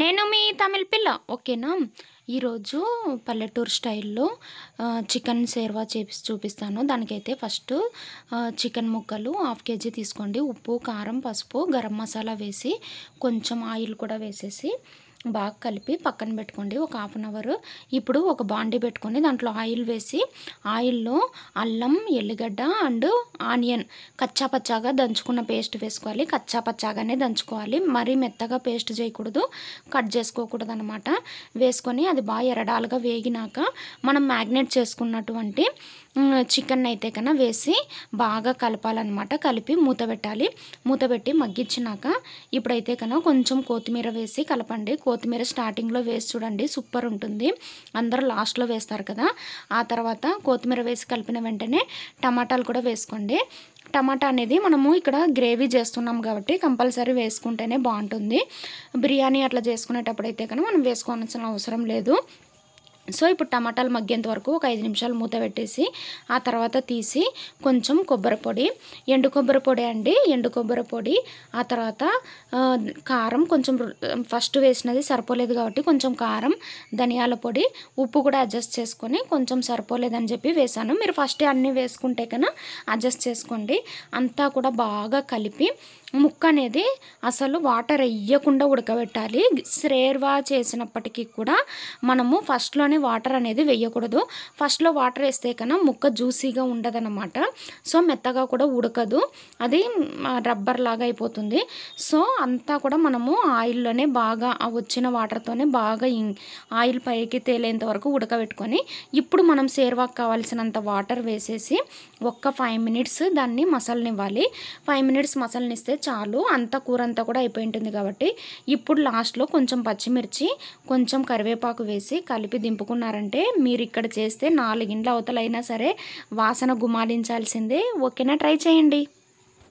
నేను మీ తమిళ పిల్ల ఓకేనా ఈరోజు పల్లెటూరు స్టైల్లో చికెన్ సేర్వా చేపి చూపిస్తాను దానికైతే ఫస్ట్ చికెన్ ముక్కలు హాఫ్ కేజీ తీసుకోండి ఉప్పు కారం పసుపు గరం మసాలా వేసి కొంచెం ఆయిల్ కూడా వేసేసి బాగా కలిపి పక్కన పెట్టుకోండి ఒక హాఫ్ అన్ అవర్ ఇప్పుడు ఒక బాండి పెట్టుకొని దాంట్లో ఆయిల్ వేసి ఆయిల్లో అల్లం ఎల్లిగడ్డ అండ్ ఆనియన్ కచ్చా పచ్చాగా దంచుకున్న పేస్ట్ వేసుకోవాలి కచ్చా దంచుకోవాలి మరీ మెత్తగా పేస్ట్ చేయకూడదు కట్ చేసుకోకూడదు అనమాట వేసుకొని అది బాగా ఎరడాలుగా వేగినాక మనం మ్యాగ్నేట్ చేసుకున్నటువంటి చికెన్ అయితే కన్నా వేసి బాగా కలపాలన్నమాట కలిపి మూత పెట్టాలి మూత పెట్టి మగ్గించినాక ఇప్పుడైతే కన్నా కొంచెం కొత్తిమీర వేసి కలపండి కొత్తిమీర స్టార్టింగ్లో వేసి చూడండి సూపర్ ఉంటుంది అందరూ లాస్ట్లో వేస్తారు కదా ఆ తర్వాత కొత్తిమీర వేసి కలిపిన వెంటనే టమాటాలు కూడా వేసుకోండి టమాటా అనేది మనము ఇక్కడ గ్రేవీ చేస్తున్నాం కాబట్టి కంపల్సరీ వేసుకుంటేనే బాగుంటుంది బిర్యానీ అట్లా చేసుకునేటప్పుడు అయితే కనుక మనం వేసుకోవాల్సిన అవసరం లేదు సో ఇప్పుడు టమాటాలు మగ్గేంత వరకు ఒక ఐదు నిమిషాలు మూత పెట్టేసి ఆ తర్వాత తీసి కొంచెం కొబ్బరి పొడి ఎండు కొబ్బరి పొడి అండి ఎండు కొబ్బరి పొడి ఆ తర్వాత కారం కొంచెం ఫస్ట్ వేసినది సరిపోలేదు కాబట్టి కొంచెం కారం ధనియాల పొడి ఉప్పు కూడా అడ్జస్ట్ చేసుకొని కొంచెం సరిపోలేదని చెప్పి వేసాను మీరు ఫస్ట్ అన్నీ వేసుకుంటే కన్నా అడ్జస్ట్ చేసుకోండి అంతా కూడా బాగా కలిపి ముక్క అనేది అసలు వాటర్ వేయకుండా ఉడకబెట్టాలి శ్రేర్వా చేసినప్పటికీ కూడా మనము ఫస్ట్లో ముందుగానే వాటర్ అనేది వేయకూడదు ఫస్ట్లో వాటర్ వేస్తే కన్నా ముక్క జ్యూసీగా ఉండదన్నమాట సో మెత్తగా కూడా ఉడకదు అది రబ్బర్ లాగా అయిపోతుంది సో అంతా కూడా మనము ఆయిల్లోనే బాగా వచ్చిన వాటర్తోనే బాగా ఆయిల్ పైకి తేలేంత వరకు ఉడకబెట్టుకొని ఇప్పుడు మనం సేర్వాక్ కావాల్సినంత వాటర్ వేసేసి ఒక్క ఫైవ్ మినిట్స్ దాన్ని మసల్నివ్వాలి ఫైవ్ మినిట్స్ మసల్నిస్తే చాలు అంత కూర అంతా కూడా అయిపోయి ఉంటుంది కాబట్టి ఇప్పుడు లాస్ట్లో కొంచెం పచ్చిమిర్చి కొంచెం కరివేపాకు వేసి కలిపి దింపి చంపుకున్నారంటే మీరు ఇక్కడ చేస్తే నాలుగింట్ల అవతలైనా సరే వాసన గుమాలించాల్సిందే ఓకేనా ట్రై చేయండి